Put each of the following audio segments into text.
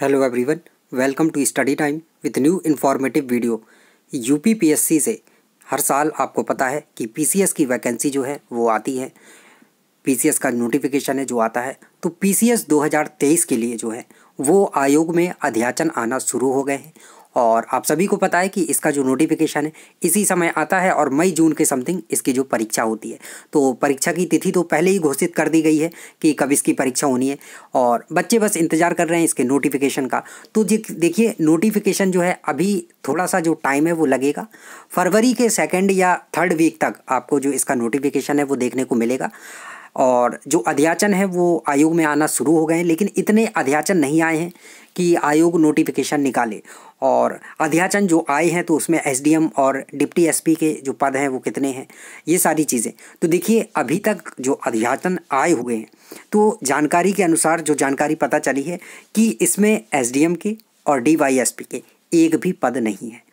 hello everyone welcome to study time with new informative video UPPSC से हर साल आपको पता है कि पीसीएस की वैकेंसी जो है वो आती है पीसीएस का नोटिफिकेशन है जो आता है तो पीसीएस 2023 के लिए जो है वो आयोग में अध्याचन आना शुरू हो गए हैं और आप सभी को पता है कि इसका जो नोटिफिकेशन है इसी समय आता है और मई जून के समथिंग इसकी जो परीक्षा होती है तो परीक्षा की तिथि तो पहले ही घोषित कर दी गई है कि कब इसकी परीक्षा होनी है और बच्चे बस इंतज़ार कर रहे हैं इसके नोटिफिकेशन का तो देखिए नोटिफिकेशन जो है अभी थोड़ा सा जो टाइम है वो लगेगा फरवरी के सेकेंड या थर्ड वीक तक आपको जो इसका नोटिफिकेशन है वो देखने को मिलेगा और जो अध्याचन है वो आयोग में आना शुरू हो गए हैं लेकिन इतने अध्याचन नहीं आए हैं कि आयोग नोटिफिकेशन निकाले और अध्याचन जो आए हैं तो उसमें एसडीएम और डिप्टी एसपी के जो पद हैं वो कितने हैं ये सारी चीज़ें तो देखिए अभी तक जो अध्याचन आए हुए हैं तो जानकारी के अनुसार जो जानकारी पता चली है कि इसमें एस के और डी के एक भी पद नहीं है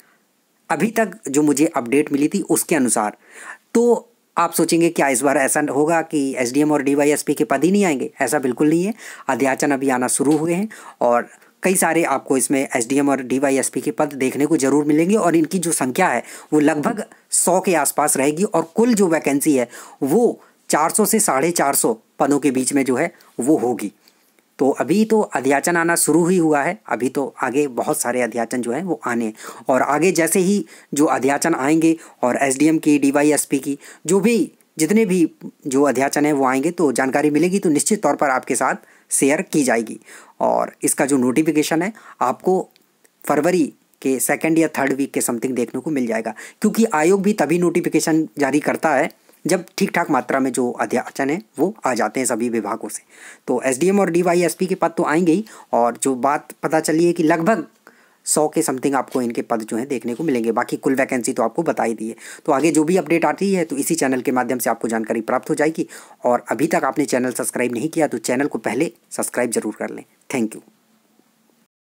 अभी तक जो मुझे अपडेट मिली थी उसके अनुसार तो आप सोचेंगे क्या इस बार ऐसा होगा कि एस और डी के पद ही नहीं आएंगे ऐसा बिल्कुल नहीं है अध्याचन अभी आना शुरू हुए हैं और कई सारे आपको इसमें एस और डी के पद देखने को जरूर मिलेंगे और इनकी जो संख्या है वो लगभग सौ के आसपास रहेगी और कुल जो वैकेंसी है वो चार सौ से साढ़े चार सौ पदों के बीच में जो है वो होगी तो अभी तो अध्याचन आना शुरू ही हुआ है अभी तो आगे बहुत सारे अध्याचन जो हैं वो आने और आगे जैसे ही जो अध्याचन आएंगे और एम की पी की जो भी जितने भी जो अध्याचन हैं वो आएंगे तो जानकारी मिलेगी तो निश्चित तौर पर आपके साथ शेयर की जाएगी और इसका जो नोटिफिकेशन है आपको फरवरी के सेकेंड या थर्ड वीक के समथिंग देखने को मिल जाएगा क्योंकि आयोग भी तभी नोटिफिकेशन जारी करता है जब ठीक ठाक मात्रा में जो अध्याचन है वो आ जाते हैं सभी विभागों से तो एस और डी के पद तो आएंगे ही और जो बात पता चली है कि लगभग सौ के समथिंग आपको इनके पद जो है देखने को मिलेंगे बाकी कुल वैकेंसी तो आपको बता ही दी है तो आगे जो भी अपडेट आती है तो इसी चैनल के माध्यम से आपको जानकारी प्राप्त हो जाएगी और अभी तक आपने चैनल सब्सक्राइब नहीं किया तो चैनल को पहले सब्सक्राइब जरूर कर लें थैंक यू